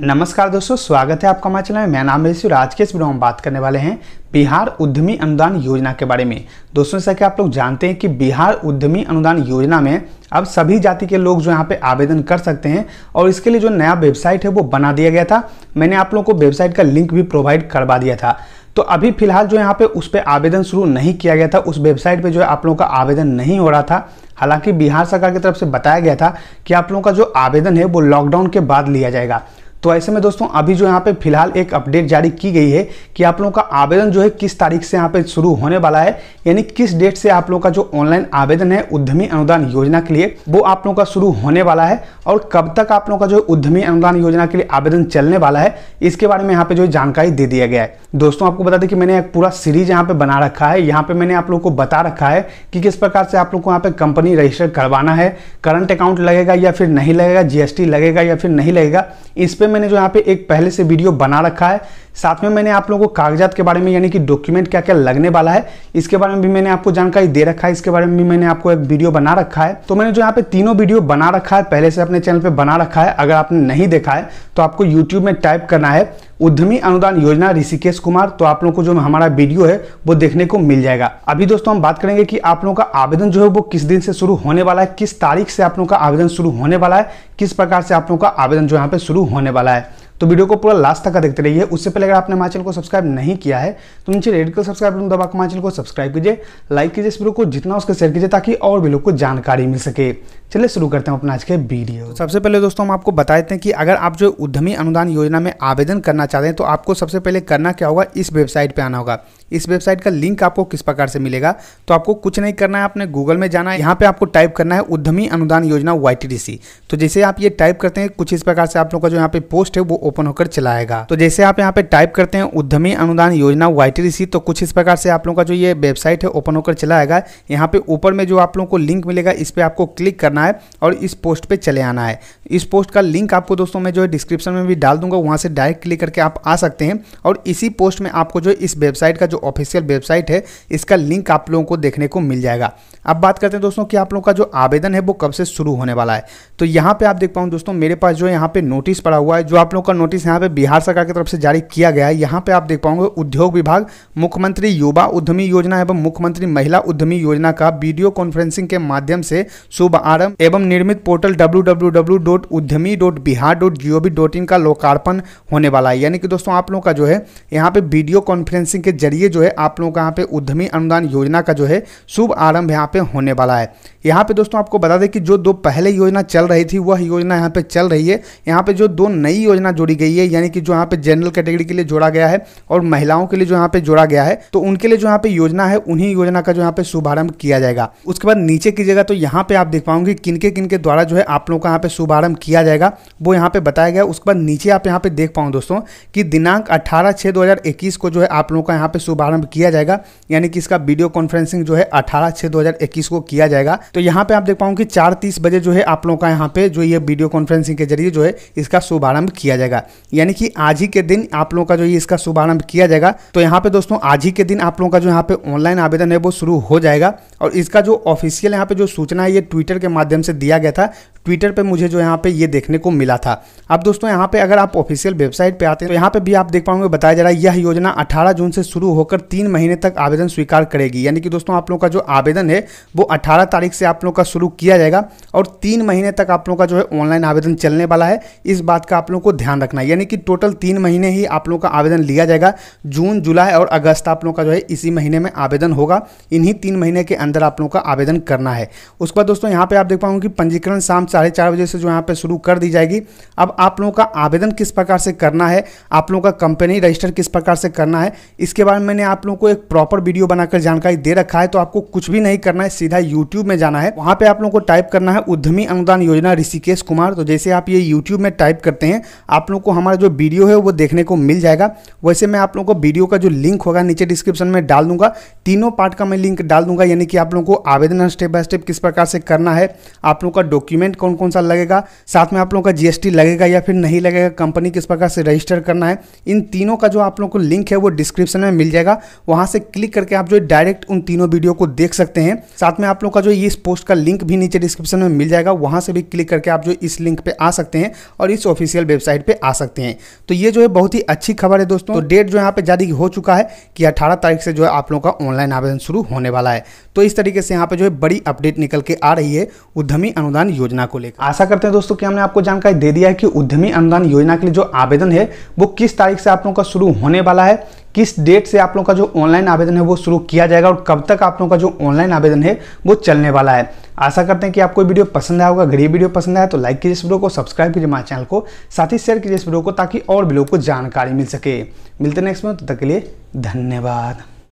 नमस्कार दोस्तों स्वागत है आपका हमारे चैनल में मैं नाम ऋषि आज के इस वीडियो में बात करने वाले हैं बिहार उद्यमी अनुदान योजना के बारे में दोस्तों जैसा कि आप लोग जानते हैं कि बिहार उद्यमी अनुदान योजना में अब सभी जाति के लोग जो यहाँ पे आवेदन कर सकते हैं और इसके लिए जो नया वेबसाइट है वो बना दिया गया था मैंने आप लोगों को वेबसाइट का लिंक भी प्रोवाइड करवा दिया था तो अभी फिलहाल जो यहाँ पे उस पर आवेदन शुरू नहीं किया गया था उस वेबसाइट पे जो है आप लोगों का आवेदन नहीं हो रहा था हालांकि बिहार सरकार की तरफ से बताया गया था कि आप लोगों का जो आवेदन है वो लॉकडाउन के बाद लिया जाएगा तो ऐसे में दोस्तों अभी जो यहाँ पे फिलहाल एक अपडेट जारी की गई है कि आप लोगों का आवेदन जो है किस तारीख से यहाँ पे शुरू होने वाला है यानी किस डेट से आप लोगों का जो ऑनलाइन आवेदन है उद्यमी अनुदान योजना के लिए वो आप लोगों का शुरू होने वाला है और कब तक आप लोगों का जो उद्यमी अनुदान योजना के लिए आवेदन चलने वाला है इसके बारे में यहाँ पे जो जानकारी दे दिया गया है दोस्तों आपको बता दें कि मैंने एक पूरा सीरीज यहाँ पे बना रखा है यहाँ पे मैंने आप लोग को बता रखा है कि किस प्रकार से आप लोग को यहाँ पे कंपनी रजिस्टर करवाना है करंट अकाउंट लगेगा या फिर नहीं लगेगा जीएसटी लगेगा या फिर नहीं लगेगा इस पर मैंने जो यहाँ पे एक पहले से वीडियो बना रखा है साथ में मैंने आप लोगों को कागजात के बारे में यानी कि डॉक्यूमेंट क्या क्या लगने वाला है इसके बारे में भी मैंने आपको जानकारी दे रखा है इसके बारे में भी मैंने आपको एक वीडियो बना रखा है तो मैंने जो यहाँ पे तीनों वीडियो बना रखा है पहले से अपने चैनल पर बना रखा है अगर आपने नहीं देखा है तो आपको यूट्यूब में टाइप करना है उद्यमी अनुदान योजना ऋषिकेश कुमार तो आप लोगों को जो हमारा वीडियो है वो देखने को मिल जाएगा अभी दोस्तों हम बात करेंगे कि आप लोगों का आवेदन जो है वो किस दिन से शुरू होने वाला है किस तारीख से आप लोगों का आवेदन शुरू होने वाला है किस प्रकार से आप लोगों का आवेदन जो यहाँ पे शुरू होने वाला है तो वीडियो को पूरा लास्ट तक का देखते रहिए उससे पहले अगर आपने हमारे चैनल को सब्सक्राइब नहीं किया है तो नीचे रेड कलर सब्सक्राइब बटन दबा के चैनल को सब्सक्राइब कीजिए लाइक कीजिए इस वीडियो को जितना उसके शेयर कीजिए ताकि और भी लोग को जानकारी मिल सके चलिए शुरू करते हैं अपना आज के वीडियो तो सबसे पहले दोस्तों हम आपको बता देते हैं कि अगर आप जो उद्यमी अनुदान योजना में आवेदन करना चाहते हैं तो आपको सबसे पहले करना क्या होगा इस वेबसाइट पर आना होगा इस वेबसाइट का लिंक आपको किस प्रकार से मिलेगा तो आपको कुछ नहीं करना है आपने गूगल में जाना है यहाँ पे आपको टाइप करना है उद्यमी अनुदान योजना वाई तो जैसे आप ये टाइप करते हैं कुछ इस प्रकार से आप लोग का जो यहाँ पे पोस्ट है वो ओपन होकर चलाएगा तो जैसे आप यहाँ पे टाइप करते हैं उद्यमी अनुदान योजना वाई क्वाइटरी सी तो कुछ इस प्रकार से आप लोगों का जो ये वेबसाइट है ओपन होकर चला आएगा यहाँ पे ऊपर में जो आप लोगों को लिंक मिलेगा इस पर आपको क्लिक करना है और इस पोस्ट पे चले आना है इस पोस्ट का लिंक आपको दोस्तों मैं जो है डिस्क्रिप्शन में भी डाल दूंगा वहाँ से डायरेक्ट क्लिक करके आप आ सकते हैं और इसी पोस्ट में आपको जो इस वेबसाइट का जो ऑफिशियल वेबसाइट है इसका लिंक आप लोगों को देखने को मिल जाएगा अब बात करते हैं दोस्तों कि आप लोगों का जो आवेदन है वो कब से शुरू होने वाला है तो यहाँ पे आप देख पाऊँ दोस्तों मेरे पास जो यहाँ पे नोटिस पड़ा हुआ है जो आप लोगों का नोटिस यहाँ पे बिहार सरकार की तरफ से जारी किया गया है यहाँ पे आप देख पाओगे उद्योग विभाग मुख्यमंत्री युवा उद्यमी योजना एवं मुख्यमंत्री महिला उद्यमी योजना का वीडियो कॉन्फ्रेंसिंग के माध्यम से शुभारंभ एवं निर्मित पोर्टल डब्ल्यू का लोकार्पण होने वाला है यानी कि दोस्तों आप लोगों का जो है यहाँ पे वीडियो कॉन्फ्रेंसिंग के जरिए जो है आप लोगों का यहाँ पे उद्यमी अनुदान योजना का जो है शुभ आरंभ यहाँ पे होने वाला है यहाँ पे दोस्तों आपको बता दें कि जो दो पहले योजना चल रही थी वह योजना यहाँ पे चल रही है यहाँ पे जो दो नई योजना जोड़ी गई है यानी कि जो यहाँ पे जनरल कैटेगरी के लिए जोड़ा गया है और महिलाओं के लिए जो यहाँ पे जोड़ा गया है तो उनके लिए जो यहाँ पे योजना है उन्हीं योजना का जो यहाँ पे शुभारंभ किया जाएगा उसके बाद नीचे की जगह तो यहाँ पे आप देख पाओगे किनके किनके द्वारा जो है आप लोगों का यहाँ पे शुभारंभ किया जाएगा वो यहाँ पे बताया गया उसके बाद नीचे आप यहाँ पे देख पाओ दोस्तों कि दिनांक अठारह छः दो को जो है आप लोगों का यहाँ पे शुभारंभ किया जाएगा यानी कि इसका वीडियो कॉन्फ्रेंसिंग जो है अठारह छः दो को किया जाएगा तो यहाँ पे आप देख पाऊँ कि चार तीस बजे जो है आप लोगों का यहाँ पे जो ये वीडियो कॉन्फ्रेंसिंग के जरिए जो है इसका शुभारंभ किया जाएगा यानी कि आज ही के दिन आप लोगों का जो ये इसका शुभारंभ किया जाएगा तो यहाँ पे दोस्तों आज ही के दिन आप लोगों का जो यहाँ पे ऑनलाइन आवेदन है वो शुरू हो जाएगा और इसका जो ऑफिशियल यहाँ पे जो सूचना है ये ट्विटर के माध्यम से दिया गया था ट्विटर पे मुझे जो यहाँ पे ये देखने को मिला था अब दोस्तों यहाँ पे अगर आप ऑफिशियल वेबसाइट पे आते हैं तो यहाँ पे भी आप देख पाओगे बताया जा रहा है यह योजना 18 जून से शुरू होकर तीन महीने तक आवेदन स्वीकार करेगी यानी कि दोस्तों आप लोगों का जो आवेदन है वो 18 तारीख से आप लोगों का शुरू किया जाएगा और तीन महीने तक आप लोगों का जो है ऑनलाइन आवेदन चलने वाला है इस बात का आप लोगों को ध्यान रखना है यानी कि टोटल तीन महीने ही आप लोगों का आवेदन लिया जाएगा जून जुलाई और अगस्त आप लोगों का जो है इसी महीने में आवेदन होगा इन्हीं तीन महीने के अंदर आप लोगों का आवेदन करना है उसके बाद दोस्तों यहाँ पे आप देख पाओगे कि पंजीकरण शाम साढ़े चार बजे से जो यहाँ पे शुरू कर दी जाएगी अब आप लोगों का आवेदन किस प्रकार से करना है आप लोगों का कंपनी रजिस्टर किस प्रकार से करना है इसके बारे में मैंने आप लोगों को एक प्रॉपर वीडियो बनाकर जानकारी दे रखा है तो आपको कुछ भी नहीं करना है सीधा यूट्यूब में जाना है वहाँ पर आप लोगों को टाइप करना है उद्यमी अनुदान योजना ऋषिकेश कुमार तो जैसे आप ये यूट्यूब में टाइप करते हैं आप लोग को हमारा जो वीडियो है वो देखने को मिल जाएगा वैसे मैं आप लोगों को वीडियो का जो लिंक होगा नीचे डिस्क्रिप्शन में डाल दूंगा तीनों पार्ट का मैं लिंक डाल दूंगा यानी कि आप लोगों को आवेदन स्टेप बाय स्टेप किस प्रकार से करना है आप लोगों का डॉक्यूमेंट कौन कौन सा लगेगा साथ में आप लोगों का जीएसटी लगेगा या फिर नहीं लगेगा कंपनी किस प्रकार से रजिस्टर करना है इन तीनों का जो आप लोगों को लिंक है वो डिस्क्रिप्शन में मिल जाएगा वहां से क्लिक करके आप जो डायरेक्ट उन तीनों वीडियो को देख सकते हैं साथ में आप लोग का जो इस पोस्ट का लिंक भी नीचे डिस्क्रिप्शन में मिल जाएगा वहां से भी क्लिक करके आप जो इस लिंक पर आ सकते हैं और इस ऑफिशियल वेबसाइट पर आ सकते हैं तो ये जो है बहुत ही अच्छी खबर है दोस्तों डेट तो जो यहाँ पे जारी हो चुका है कि अठारह तारीख से जो है आप लोगों का ऑनलाइन आवेदन शुरू होने वाला है तो इस तरीके से यहाँ पे जो है बड़ी अपडेट निकल के आ रही है उद्यमी अनुदान योजना को को लेकर आशा करते हैं दोस्तों कि हमने आपको जानकारी दे दिया है कि उद्यमी अनुदान योजना के लिए जो आवेदन है वो किस तारीख से आप लोगों का शुरू होने वाला है किस डेट से आप लोगों का जो ऑनलाइन आवेदन है वो शुरू किया जाएगा और कब तक आप लोगों का जो ऑनलाइन आवेदन है वो चलने वाला है आशा करते हैं कि आपको वीडियो पसंद आया होगा अगर वीडियो पसंद आया तो लाइक कीजिए इस वीडियो को सब्सक्राइब कीजिए हमारे चैनल को साथ ही शेयर कीजिए इस वीडियो को ताकि और भी लोगों को जानकारी मिल सके मिलते नेक्स्ट में तब तक के लिए धन्यवाद